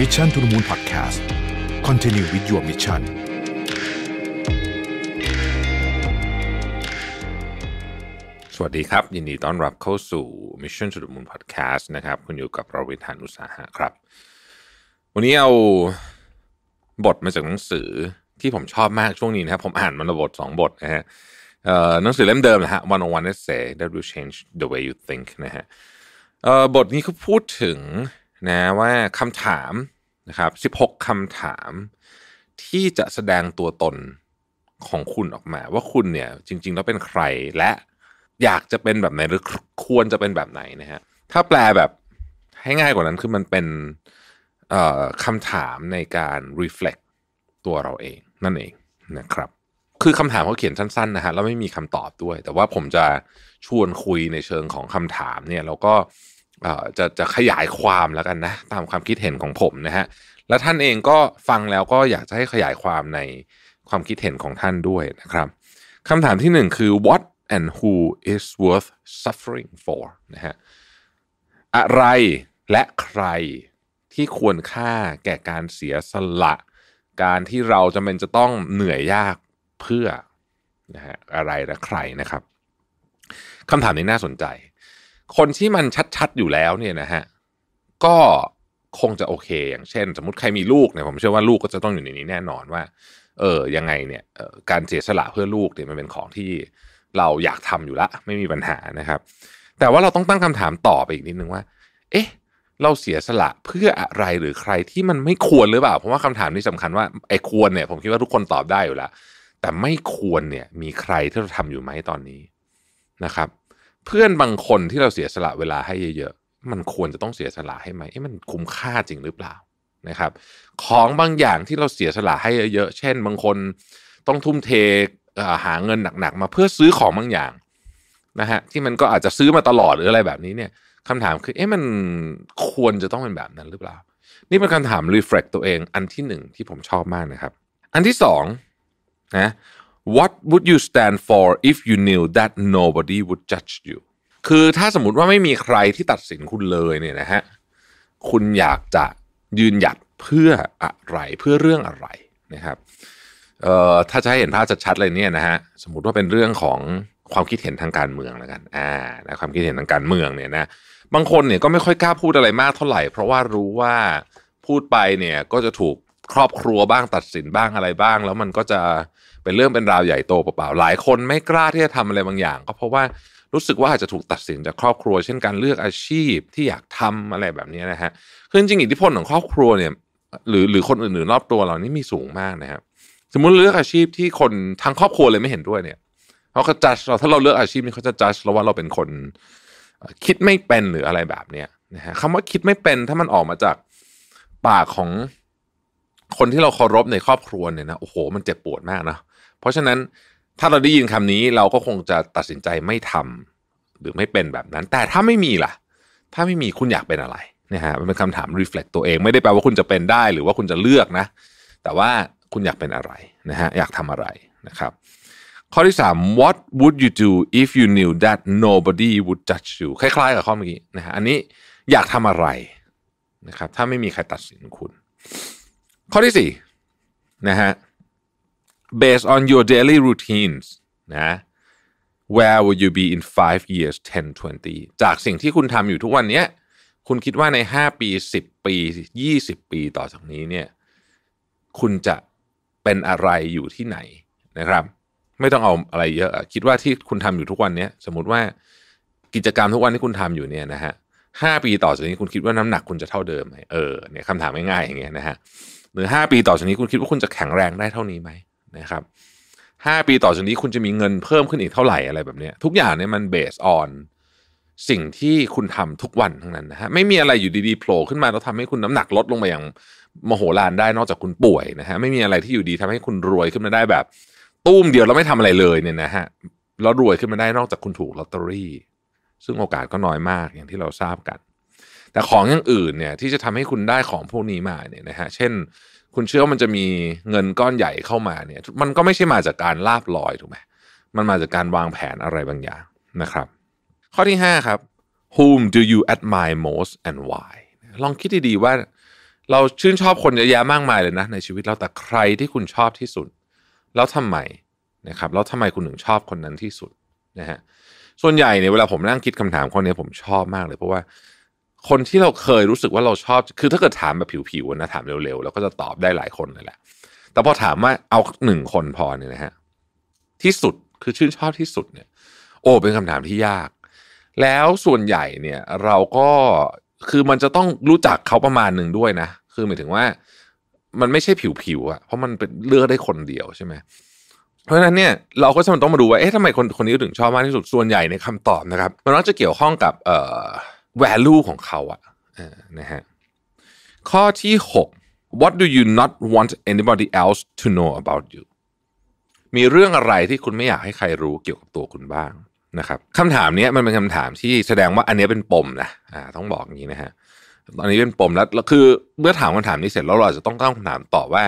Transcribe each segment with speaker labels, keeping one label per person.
Speaker 1: มิชชั่นทุลมูลพอดแคสต์คอนเทนิววิดีโอมิชชั่นสวัสดีครับ ยินดีต้อนรับเข้าสู่มิชชั่นทุลมูลพอดแคสต์นะครับคุณอยู่กับเราวิธานอุตสาหะครับ วันนี้เอาบทมาจากหนังสือที่ผมชอบมากช่วงนี้นะครับผมอ่านมันบทสองบทนะฮะหนังสือเล่มเดิมนะฮะ One on One Essay That Will Change the Way You Think นะฮะบทนี้เขาพูดถึงนะว่าคำถามนะครับ 16 คำถามที่จะแสดงตัวตนของคุณออกมา ว่าคุณเนี่ยจริงๆแล้วเป็นใครและอยากจะเป็นแบบไหนหรือควรจะเป็นแบบไหนนะฮะถ้าแปลแบบให้ง่ายกว่านั้นคือมันเป็นคำถามในการ reflect ตัวเราเองนั่นเองนะครับคือคำถามเขาเขียนสั้นๆนะฮะแล้วไม่มีคำตอบด้วย แต่ว่าผมจะชวนคุยในเชิงของคำถามเนี่ยแล้วก็จะจะขยายความแล้วกันนะตามความคิดเห็นของผมนะฮะและท่านเองก็ฟังแล้วก็อยากจะให้ขยายความในความคิดเห็นของท่านด้วยนะครับคำถามที่หนึ่งคือ what and who is worth suffering for นะฮะอะไรและใครที่ควรค่าแก่การเสียสละ การที่เราจำเป็นจะต้องเหนื่อยยากเพื่อนะฮะอะไรและใครนะครับคำถามนี้น่าสนใจคนที่มันชัดๆอยู่แล้วเนี่ยนะฮะก็คงจะโอเค อย่างเช่น สมมติใครมีลูกเนี่ย ผมเชื่อว่าลูกก็จะต้องอยู่ในนี้แน่นอนว่า เออยังไงเนี่ยการเสียสละเพื่อลูกเนี่ยมันเป็นของที่เราอยากทำอยู่ละไม่มีปัญหานะครับ แต่ว่าเราต้องตั้งคำถามต่อไปอีกนิดนึงว่า เอ๊ะ เราเสียสละเพื่ออะไรหรือใครที่มันไม่ควรหรือเปล่าเพราะว่าคำถามนี้สำคัญว่าไอ้ควรเนี่ย ผมคิดว่าทุกคนตอบได้อยู่แล้วแต่ไม่ควรเนี่ย มีใครที่เราทำอยู่ไหมตอนนี้นะครับเพื่อนบางคนที่เราเสียสละเวลาให้เยอะๆ มันควรจะต้องเสียสละให้ไหมมันคุ้มค่าจริงหรือเปล่านะครับ ของบางอย่างที่เราเสียสละให้เยอะๆ เช่นบางคนต้องทุ่มเทหาเงินหนักๆ มาเพื่อซื้อของบางอย่างนะฮะที่มันก็อาจจะซื้อมาตลอดหรืออะไรแบบนี้เนี่ยคำถามคือ เอ๊ะมันควรจะต้องเป็นแบบนั้นหรือเปล่า นี่เป็นคำถามรีเฟล็กตัวเอง อันที่หนึ่งที่ผมชอบมากนะครับ อันที่สองนะ what would you stand for if you knew that nobody would judge you คือถ้าสมมติว่าไม่มีใครที่ตัดสินคุณเลยเนี่ยนะฮะ คุณอยากจะยืนหยัดเพื่ออะไรเพื่อเรื่องอะไรนะครับ เอ่อถ้าจะให้เห็นภาพชัดๆเลยเนี่ยนะฮะ สมมติว่าเป็นเรื่องของความคิดเห็นทางการเมืองแล้วกัน อ่านะความคิดเห็นทางการเมืองเนี่ยนะ บางคนเนี่ยก็ไม่ค่อยกล้าพูดอะไรมากเท่าไหร่ เพราะว่ารู้ว่าพูดไปเนี่ยก็จะถูกครอบครัวบ้างตัดสินบ้างอะไรบ้าง แล้วมันก็จะเป็นเรื่องเป็นราวใหญ่โตเปล่าๆ หลายคนไม่กล้าที่จะทำอะไรบางอย่าง ก็เพราะว่ารู้สึกว่าอาจจะถูกตัดสินจากครอบครัว เช่นการเลือกอาชีพที่อยากทำอะไรแบบนี้นะฮะคือจริงอิทธิพลของครอบครัวเนี่ยหรือหรือคนอื่นๆ รอบตัวเรานี่มีสูงมากนะครับสมมุติเลือกอาชีพที่คนทั้งครอบครัวเลยไม่เห็นด้วยเนี่ยเขาจะจัดเราถ้าเราเลือกอาชีพนี้เขาจะจัดเราว่าเราเป็นคนคิดไม่เป็นหรืออะไรแบบเนี้ยนะฮะคำว่าคิดไม่เป็นถ้ามันออกมาจากปากของคนที่เราเคารพในครอบครัวเนี่ยนะโอ้โห มันเจ็บปวดมากนะเพราะฉะนั้นถ้าเราได้ยินคำนี้เราก็คงจะตัดสินใจไม่ทำ หรือไม่เป็นแบบนั้น แต่ถ้าไม่มีล่ะ ถ้าไม่มีคุณอยากเป็นอะไรนะฮะมันเป็นคำถาม reflect ตัวเองไม่ได้แปลว่าคุณจะเป็นได้ หรือว่าคุณจะเลือกนะ แต่ว่าคุณอยากเป็นอะไรนะฮะอยากทำอะไรนะครับ ข้อที่ 3 what would you do if you knew that nobody would judge you คล้ายๆ กับข้อเมื่อกี้นะฮะอันนี้อยากทำอะไรนะครับ ถ้าไม่มีใครตัดสินคุณ ข้อที่4นะฮะ based on your daily routines นะ where will you be in 5 years 10 20จากสิ่งที่คุณทำอยู่ทุกวันนี้ คุณคิดว่าใน 5 ปี 10 ปี 20 ปีต่อจากนี้เนี่ยคุณจะเป็นอะไรอยู่ที่ไหนนะครับ ไม่ต้องเอาอะไรเยอะคิดว่าที่คุณทำอยู่ทุกวันนี้สมมติว่ากิจกรรมทุกวันที่คุณทำอยู่เนี่ยนะฮะห้าปีต่อจากนี้ คุณคิดว่าน้ำหนักคุณจะเท่าเดิมไหมเออเนี่ยคำถามง่ายๆอย่างเงี้ยนะฮะหรือห้าปีต่อจากนี้คุณคิดว่าคุณจะแข็งแรงได้เท่านี้ไหมนะครับห้าปีต่อจากนี้คุณจะมีเงินเพิ่มขึ้นอีกเท่าไหร่อะไรแบบนี้ ทุกอย่างเนี่ยมันเบสออนสิ่งที่คุณทำทุกวันทั้งนั้นนะฮะ ไม่มีอะไรอยู่ดีๆโผล่ขึ้นมาแล้วทาให้คุณน้ำหนักลดลงมาอย่างมโหฬารได้นอกจากคุณป่วยนะฮะ ไม่มีอะไรที่อยู่ดีทำให้คุณรวยขึ้นมาได้แบบตุ้มเดียวแล้วไม่ทำอะไรเลยเนี่ยนะฮะแล้วรวยขึ้นมาได้นอกจากคุณถูกลอตเตอรี่ซึ่งโอกาสก็น้อยมากอย่างที่เราทราบกัน แต่ของอย่างอื่นเนี่ยที่จะทำให้คุณได้ของพวกนี้มาเนี่ยนะฮะ เช่นคุณเชื่อว่ามันจะมีเงินก้อนใหญ่เข้ามาเนี่ยมันก็ไม่ใช่มาจากการลาบลอยถูกไหมมันมาจากการวางแผนอะไรบางอย่างนะครับ ข้อที่ 5 ครับ whom do you admire most and why ลองคิดดีๆ ว่าเราชื่นชอบคนเยอะแยะมากมายเลยนะในชีวิตเราแต่ใครที่คุณชอบที่สุด แล้วทำไมนะครับแล้วทำไมคุณถึงชอบคนนั้นที่สุดนะฮะส่วนใหญ่เนี่ยเวลาผมนั่งคิดคำถามข้อนี้ผมชอบมากเลยเพราะว่าคนที่เราเคยรู้สึกว่าเราชอบคือถ้าเกิดถามแบบผิวๆนะถามเร็วๆเราก็จะตอบได้หลายคนเลยแหละแต่พอถามว่าเอาหนึ่งคนพอเนี่ยนะฮะที่สุดคือชื่นชอบที่สุดเนี่ย โอ้เป็นคำถามที่ยาก แล้วส่วนใหญ่เนี่ย เราก็คือมันจะต้องรู้จักเขาประมาณหนึ่งด้วยนะคือหมายถึงว่ามันไม่ใช่ผิวๆอะเพราะมันเป็นเลือกได้คนเดียวใช่ไหมเพราะฉะนั้นเนี่ยเราก็จะต้องมาดูว่าเอ๊ะทำไมคนคนนี้ถึงชอบมากที่สุดส่วนใหญ่ในคำตอบนะครับมันน่าจะเกี่ยวข้องกับ เอ่อ value ของเขาอะนะฮะข้อที่ 6 what do you not want anybody else to know about you มีเรื่องอะไรที่คุณไม่อยากให้ใครรู้เกี่ยวกับตัวคุณบ้างนะครับคำถามนี้มันเป็นคำถามที่แสดงว่าอันนี้เป็นปมนะอ่าต้องบอกอย่างนี้นะฮะตอนนี้เป็นปมแล้วคือเมื่อถามคำถามนี้เสร็จแล้วเราจะต้องตั้งคำถามต่อว่า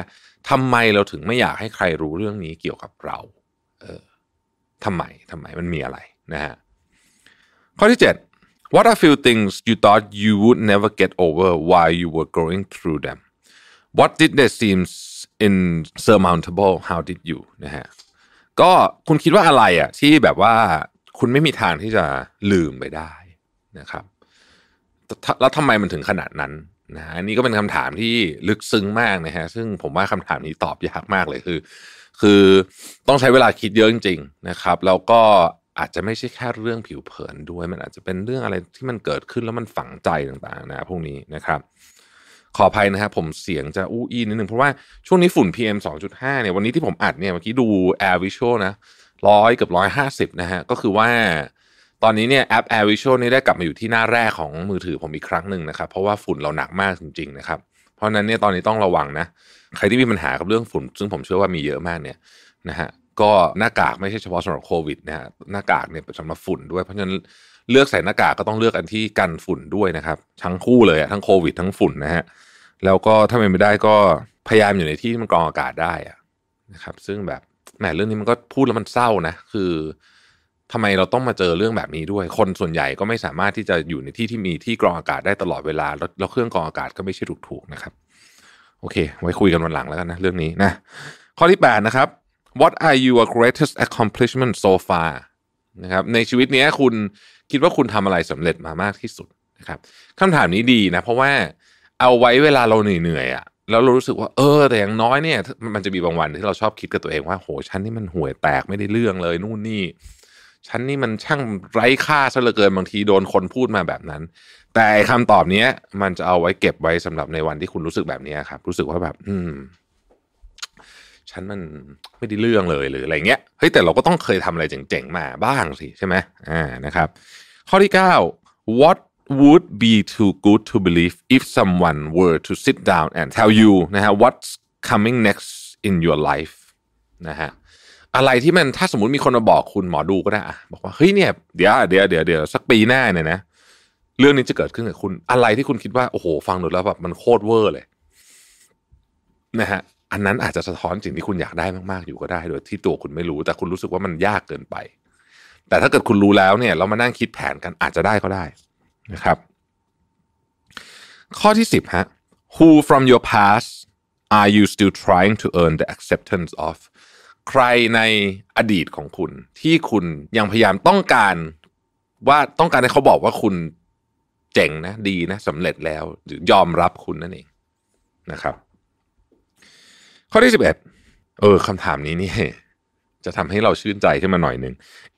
Speaker 1: ทำไมเราถึงไม่อยากให้ใครรู้เรื่องนี้เกี่ยวกับเราเออทำไมทำไมมันมีอะไรนะฮะข้อที่ 7 What are few things you thought you would never get over while you were going through them? What did they seem insurmountable? How did you นะฮะก็คุณคิดว่าอะไรอ่ะที่แบบว่าคุณไม่มีทางที่จะลืมไปได้นะครับ แล้วทำไมมันถึงขนาดนั้นนะอันนี้ก็เป็นคำถามที่ลึกซึ้งมากนะฮะซึ่งผมว่าคำถามนี้ตอบยากมากเลยคือ คือต้องใช้เวลาคิดเยอะจริงๆ นะครับ แล้วก็อาจจะไม่ใช่แค่เรื่องผิวเผินด้วยมันอาจจะเป็นเรื่องอะไรที่มันเกิดขึ้นแล้วมันฝังใจต่างๆนะพวกนี้นะครับ ขออภัยนะครับผมเสียงจะอู้อีนิดหนึ่งเพราะว่าช่วงนี้ฝุ่น PM 2.5 เนี่ยวันนี้ที่ผมอัดเนี่ยเมื่อกี้ดู Air Visual นะร้อยกับร้อยห้าสิบนะฮะก็คือว่าตอนนี้เนี่ย แอป Air Visual นี่ได้กลับมาอยู่ที่หน้าแรกของมือถือผมอีกครั้งหนึ่งนะครับเพราะว่าฝุ่นเราหนักมากจริง ๆ นะครับ เพราะนั้นเนี่ยตอนนี้ต้องระวังนะ ใครที่มีปัญหากับเรื่องฝุ่น ซึ่งผมเชื่อว่ามีเยอะมากเนี่ยนะฮะก็หน้ากากไม่ใช่เฉพาะสำหรับโควิดนะฮะหน้ากากเนี่ยสำหรับฝุ่นด้วย เพราะฉะนั้นเลือกใส่หน้ากากก็ต้องเลือกอันที่กันฝุ่นด้วยนะครับ ทั้งคู่เลยอะทั้งโควิดทั้งฝุ่นนะฮะแล้วก็ถ้าเป็นไได้ก็พยายามอยู่ในที่ที่มันกรองอากาศได้อะนะครับ ซึ่งแบบแหมเรื่องนี้มันก็พูดแล้วมันเศร้านะ คือ ทำไมเราต้องมาเจอเรื่องแบบนี้ด้วย คนส่วนใหญ่ก็ไม่สามารถที่จะอยู่ในที่ที่มีที่กรองอากาศได้ตลอดเวลาแล้วแล้วเครื่องกรองอากาศก็ไม่ใช่ถูกๆนะครับ โอเค ไว้คุยกันวันหลังแล้วกันนะ เรื่องนี้นะ ข้อที่8นะครับ What are your greatest accomplishment so far นะครับ ในชีวิตนี้คุณคิดว่าคุณทำอะไรสำเร็จมามากที่สุดนะครับคำถามนี้ดีนะเพราะว่าเอาไว้เวลาเราเหนื่อยๆอะ่ะแล้วเรารู้สึกว่า เออแต่อย่างน้อยเนี่ย มันจะมีบางวันที่เราชอบคิดกับตัวเองว่าโหฉันนี่มันห่วยแตกไม่ได้เรื่องเลย นู่นนี่ฉันนี่มันช่างไร้ค่าซะเหลือเกินบางทีโดนคนพูดมาแบบนั้น แต่คำตอบเนี้ย มันจะเอาไว้เก็บไว้สำหรับในวันที่คุณรู้สึกแบบนี้ครับรู้สึกว่าแบบอืมฉันมันไม่ได้เรื่องเลยหรืออะไรเงี้ยเฮ้ยแต่เราก็ต้องเคยทำอะไรเจ๋งๆ มาบ้างสิใช่ไหมอ่านะครับ ข้อที่ 9 what would be too good to believe if someone were to sit down and tell you นะฮะ what's coming next in your life นะฮะอะไรที่มันถ้าสมมติมีคนมาบอกคุณหมอดูก็ได้บอกว่าเฮ้ยเนี่ยเดี๋ยวเดี๋ยวเดี๋ยวเดี๋ยวสักปีหน้าเนี่ยนะ เรื่องนี้จะเกิดขึ้นกับคุณ อะไรที่คุณคิดว่าโอ้โหฟังดูแล้วแบบมันโคตรเวอร์เลย นะฮะอันนั้นอาจจะสะท้อนสิ่งที่คุณอยากได้มากๆ อยู่ก็ได้โดยที่ตัวคุณไม่รู้ แต่คุณรู้สึกว่ามันยากเกินไป แต่ถ้าเกิดคุณรู้แล้วเนี่ย เรามานั่งคิดแผนกันอาจจะได้ก็ได้นะครับ ข้อที่10ฮะ who from your past are you still trying to earn the acceptance of ใครในอดีตของคุณที่คุณยังพยายามต้องการ ว่าต้องการให้เขาบอกว่าคุณเจ๋งนะดีนะสำเร็จแล้วหรือยอมรับคุณนั่นเองนะครับข้อที่สิบเอ็ดเออคำถามนี้นี่จะทำให้เราชื่นใจขึ้นมาหน่อยหนึ่ง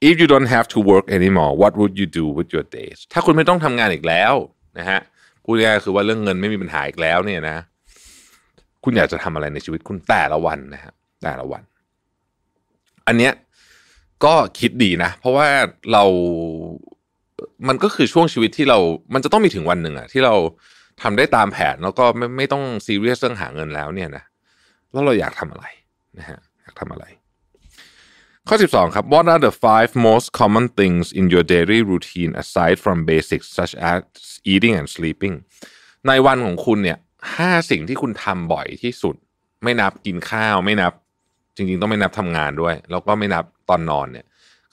Speaker 1: if you don't have to work anymore what would you do with your days ถ้าคุณไม่ต้องทำงานอีกแล้วนะฮะพูดง่ายคือว่าเรื่องเงินไม่มีปัญหาอีกแล้ว เนี่ยนะ คุณอยากจะทำอะไรในชีวิตคุณแต่ละวันนะฮะแต่ละวัน อันเนี้ยก็คิดดีนะเพราะว่าเรา มันก็คือช่วงชีวิตที่เรา มันจะต้องมีถึงวันหนึ่งอะที่เราทำได้ตามแผนแล้วก็ไม่ไม่ต้องซีเรียสเรื่องหาเงินแล้วเนี่ยนะแล้วเราอยากทำอะไรนะฮะอยากทำอะไร ข้อ12ครับ What are the five most common things in your daily routine aside from basics such as eating and sleeping ในวันของคุณเนี่ยห้าสิ่งที่คุณทำบ่อยที่สุด ไม่นับกินข้าว ไม่นับจริงๆ ต้องไม่นับทำงานด้วย แล้วก็ไม่นับตอนนอนเนี่ย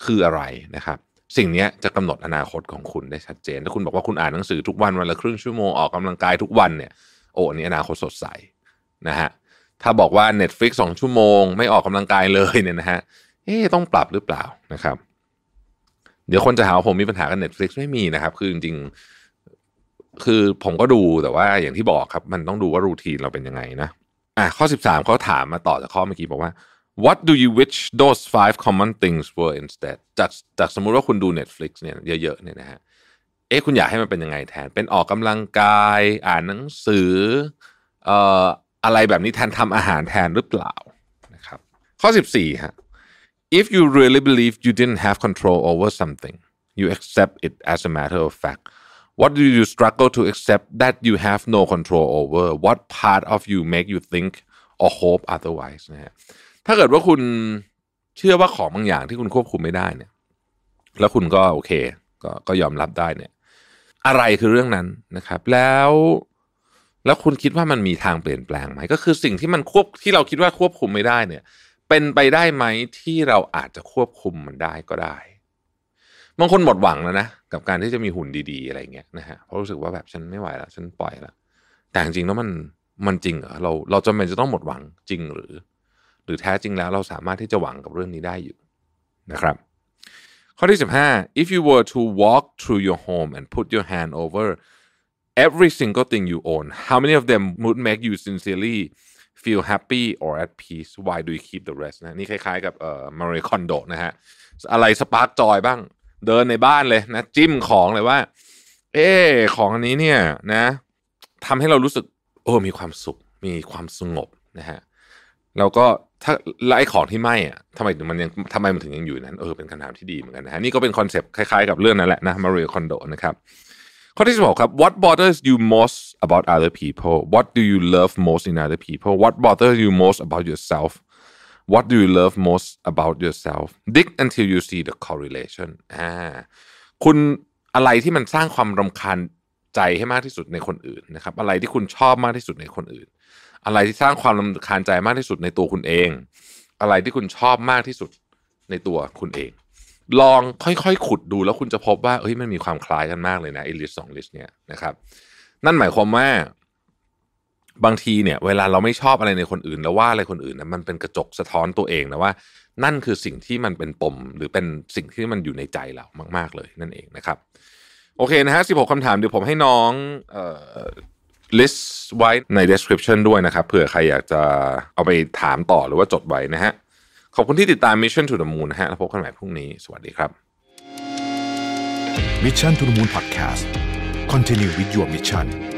Speaker 1: คืออะไรนะครับสิ่งนี้จะกำหนดอนาคตของคุณได้ชัดเจนถ้าคุณบอกว่าคุณอ่านหนังสือทุกวันวันละครึ่งชั่วโมงออกกำลังกายทุกวันเนี่ยโอ้อันนี้อนาคตสดใสนะฮะถ้าบอกว่า Netflix 2 ชั่วโมงไม่ออกกำลังกายเลยเนี่ยนะฮะเอ๊ต้องปรับหรือเปล่านะครับ เดี๋ยวคนจะหาว่าผมมีปัญหากับ Netflix ไม่มีนะครับคือจริงๆคือผมก็ดูแต่ว่าอย่างที่บอกครับ มันต้องดูว่ารูทีนเราเป็นยังไงนะอ่ะข้อ 13เขาถามมาต่อจากข้อเมื่อกี้บอกว่า what do you wish those five common things were instead จากจากสมมุติว่าคุณดู Netflix เนี่ยเยอะๆเนี่ยนะฮะเอ๊ะคุณอยากให้มันเป็นยังไงแทน เป็นออกกำลังกายอ่านหนังสือเอ่ออะไรแบบนี้แทนทำอาหารแทนหรือเปล่านะครับ ข้อ 14ฮะ if you really believe you didn't have control over something you accept it as a matter of fact what do you struggle to accept that you have no control over what part of you make you think or hope otherwise นะฮะถ้าเกิดว่าคุณเชื่อว่าของบางอย่างที่คุณควบคุมไม่ได้เนี่ยแล้วคุณก็โอเค ก็ก็ยอมรับได้เนี่ยอะไรคือเรื่องนั้นนะครับ แล้วแล้วคุณคิดว่ามันมีทางเปลี่ยนแปลงไหมก็คือสิ่งที่มันควบที่เราคิดว่าควบคุมไม่ได้เนี่ยเป็นไปได้ไหมที่เราอาจจะควบคุมมันได้ก็ได้บางคนหมดหวังแล้วนะกับการที่จะมีหุ่นดีๆอะไรเงี้ยนะฮะเพราะรู้สึกว่าแบบฉันไม่ไหวแล้วฉันปล่อยแล้วแต่จริงๆแล้วมันมันจริงเหรอเราเราจำเป็นจะต้องหมดหวังจริงหรือ หรือแท้จริงแล้วเราสามารถที่จะหวังกับเรื่องนี้ได้อยู่นะครับ ข้อที่15 if you were to walk through your home and put your hand over every single thing you own how many of them would make you sincerely feel happy or at peace why do you keep the rest นะ นี่คล้าย ๆกับเอ่อมารีคอนโดนะฮะอะไรสปาร์กจอยบ้างเดินในบ้านเลยนะจิ้มของเลยว่าเอ๊ของอันนี้เนี่ยนะทำให้เรารู้สึกโอ้มีความสุข มีความสงบนะฮะแล้วก็ถ้าไลของที่ไม่อะทำไมมันยังทำไมมันถึงยังอยู่นั้นเออเป็นคำถามที่ดีเหมือนกันนะฮะนี่ก็เป็นคอนเซปต์คล้ายๆกับเรื่องนั้นแหละนะมารีคอนโดนะครับข้อที่1กครับ what bothers you most about other people what do you love most in other people what bothers you most about yourself what do you love most about yourself dig until you see the correlation อ่าคุณอะไรที่มันสร้างความรำคาญใจให้มากที่สุดในคนอื่นนะครับอะไรที่คุณชอบมากที่สุดในคนอื่น อะไรที่สร้างความรำคาญใจมากที่สุดในตัวคุณเอง อะไรที่คุณชอบมากที่สุดในตัวคุณเองลองค่อยๆขุดดูแล้วคุณจะพบว่าเฮ้ยมันมีความคล้ายกันมากเลยนะไอ้ลิสสองลิสเนี่ยนะครับนั่นหมายความว่า บางทีเนี่ยเวลาเราไม่ชอบอะไรในคนอื่นแล้วว่าอะไรคนอื่นนะมันเป็นกระจกสะท้อนตัวเองนะว่านั่นคือสิ่งที่มันเป็นปมหรือเป็นสิ่งที่มันอยู่ในใจเรามากๆเลยนั่นเองนะครับ โอเคนะฮะสิบหกคำถามเดี๋ยวผมให้น้องเอ่อ list ไว้ใน description ด้วยนะครับ เผื่อใครอยากจะเอาไปถามต่อหรือว่าจดไว้นะฮะขอบคุณที่ติดตาม Mission to the Moon ฮะแล้วพบกันใหม่พรุ่งนี้ สวัสดีครับ Mission to the Moon Podcast Continue with your mission